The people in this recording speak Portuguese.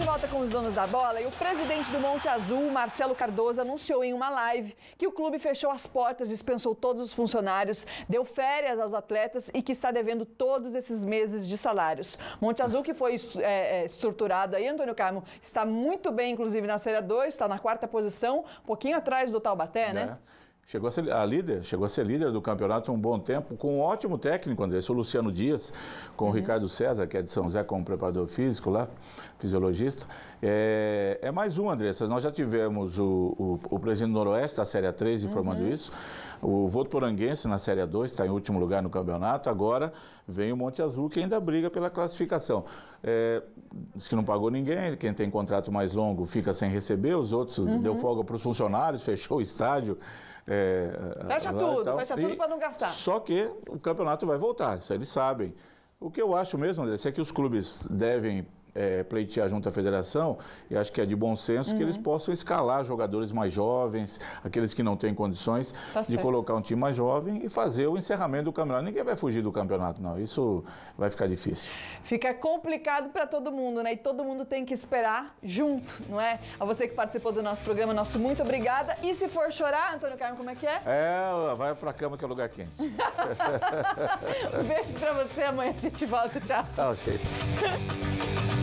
de volta com os donos da bola e o presidente do Monte Azul, Marcelo Cardoso, anunciou em uma live que o clube fechou as portas, dispensou todos os funcionários, deu férias aos atletas e que está devendo todos esses meses de salários. Monte Azul, que foi é, é estruturado aí, Antônio Carmo, está muito bem, inclusive, na Série 2, está na quarta posição, um pouquinho atrás do Taubaté, né? né? Chegou a, ser, a líder, chegou a ser líder do campeonato um bom tempo, com um ótimo técnico, André. É o Luciano Dias, com uhum. o Ricardo César, que é de São José, como preparador físico lá, fisiologista. É, é mais um, Andressa. Nós já tivemos o, o, o presidente do Noroeste, da Série 3, informando uhum. isso. O voto Poranguense na Série 2, está em último lugar no campeonato. Agora vem o Monte Azul, que ainda briga pela classificação. É, diz que não pagou ninguém, quem tem contrato mais longo fica sem receber, os outros uhum. deu folga para os funcionários, fechou o estádio. É, é, é, fecha tudo, fecha tudo para não gastar. Só que o campeonato vai voltar, isso eles sabem. O que eu acho mesmo, André, é que os clubes devem é, pleitear junto à federação, e acho que é de bom senso uhum. que eles uhum. possam escalar jogadores mais jovens, aqueles que não têm condições tá de certo. colocar um time mais jovem e fazer o encerramento do campeonato. Ninguém vai fugir do campeonato, não. Isso vai ficar difícil. Fica complicado para todo mundo, né? E todo mundo tem que esperar junto, não é? A você que participou do nosso programa, nosso muito obrigada. E se for chorar, Antônio Carmo, como é que é? É, vai pra cama que é lugar quente. um beijo pra você, amanhã a gente volta. Tchau. Tchau, tá, gente.